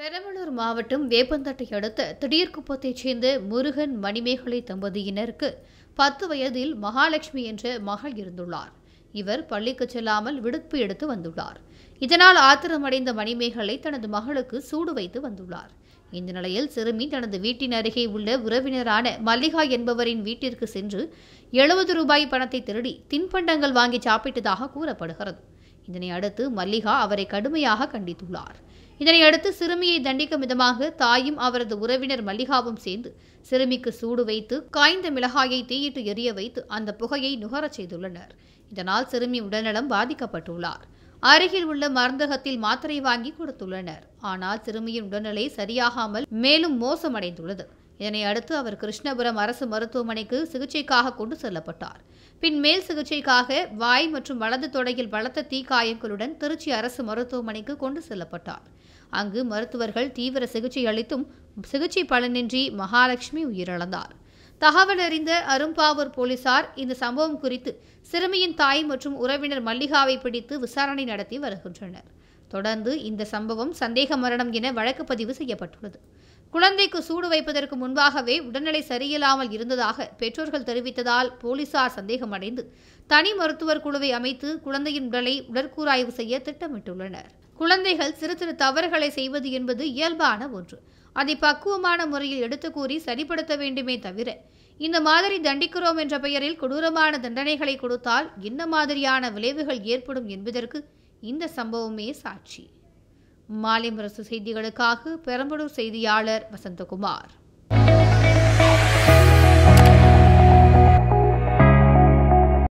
பெரம்பலூர் மாவட்டம் வேப்பந்தட்டை அடுத்த திடீர்குப்பத்தைச் சேர்ந்த முருகன் மணிமேகலை தம்பதியினருக்கு பத்து வயதில் மகாலட்சுமி என்ற மகள் இருந்துள்ளார் இவர் பள்ளிக்கு செல்லாமல் விடுப்பு எடுத்து வந்துள்ளார் இதனால் ஆத்திரமடைந்த மணிமேகலை தனது மகளுக்கு சூடு வைத்து வந்துள்ளார் இந்த நிலையில் சிறுமி தனது வீட்டின் அருகே உள்ள உறவினரான மல்லிகா என்பவரின் வீட்டிற்கு சென்று எழுபது ரூபாய் பணத்தை திருடி தின்பண்டங்கள் வாங்கி சாப்பிட்டதாக கூறப்படுகிறது இதனை அடுத்து மல்லிகா அவரை கடுமையாக கண்டித்துள்ளார் இதனை அடுத்து சிறுமியை தண்டிக்கும் விதமாக தாயும் அவரது உறவினர் மல்லிகாவும் சேர்ந்து சிறுமிக்கு சூடு வைத்து காய்ந்த மிளகாயை தீயிட்டு எரிய வைத்து அந்த புகையை நுகரச் செய்துள்ளனர் இதனால் சிறுமி உடல்நலம் பாதிக்கப்பட்டுள்ளார் அருகில் உள்ள மருந்தகத்தில் மாத்திரை வாங்கி கொடுத்துள்ளனர் ஆனால் சிறுமியின் உடல்நிலை சரியாகாமல் மேலும் மோசமடைந்துள்ளது இதனை அடுத்து அவர் கிருஷ்ணபுரம் அரசு மருத்துவமனைக்கு சிகிச்சைக்காக கொண்டு செல்லப்பட்டார் பின் மேல் சிகிச்சைக்காக வாய் மற்றும் வலது தொடையில் பலத்த தீக்காயங்களுடன் திருச்சி அரசு மருத்துவமனைக்கு கொண்டு செல்லப்பட்டார் அங்கு மருத்துவர்கள் தீவிர சிகிச்சை அளித்தும் சிகிச்சை பலனின்றி மகாலட்சுமி உயிரிழந்தார் தகவல் அறிந்த அரும்பாவூர் போலீசார் இந்த சம்பவம் குறித்து சிறுமியின் தாய் மற்றும் உறவினர் மல்லிகாவை பிடித்து விசாரணை நடத்தி வருகின்றனர் தொடர்ந்து இந்த சம்பவம் சந்தேக மரணம் என வழக்கு பதிவு செய்யப்பட்டுள்ளது குழந்தைக்கு சூடு வைப்பதற்கு முன்பாகவே உடல்நிலை சரியில்லாமல் இருந்ததாக பெற்றோர்கள் தெரிவித்ததால் போலீசார் சந்தேகமடைந்து தனி மருத்துவர் குழுவை அமைத்து குழந்தையின் உடலை உடற்கூராய்வு செய்ய திட்டமிட்டுள்ளனர் குழந்தைகள் சிறு சிறு தவறுகளை செய்வது என்பது இயல்பான ஒன்று அதை பக்குவமான முறையில் எடுத்து கூறி சரிப்படுத்த வேண்டுமே தவிர இந்த மாதிரி தண்டிக்கிறோம் என்ற பெயரில் கொடூரமான தண்டனைகளை கொடுத்தால் என்ன மாதிரியான விளைவுகள் ஏற்படும் என்பதற்கு இந்த சம்பவமே சாட்சி மாலை செய்திகளுக்காக பெரம்பலூர் செய்தியாளர் வசந்தகுமார்